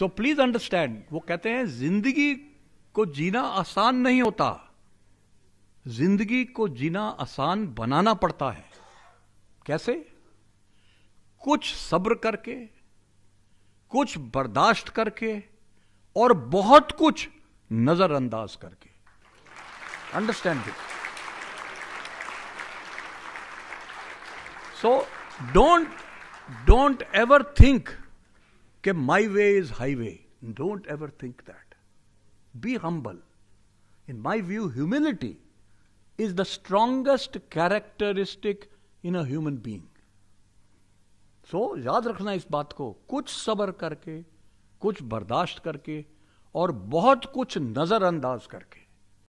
so please understand वो कहते हैं जिंदगी को जीना आसान नहीं होता जिंदगी को जीना आसान बनाना पड़ता है कैसे कुछ सब्र करके कुछ बर्दाश्त करके और बहुत कुछ नजरअंदाज करके understand this so don't don't ever think कि my way is highway don't ever think that be humble in my view humanity is the strongest characteristic in a human being so याद रखना इस बात को कुछ सबर करके कुछ बर्दाश्त करके और बहुत कुछ नजरअंदाज करके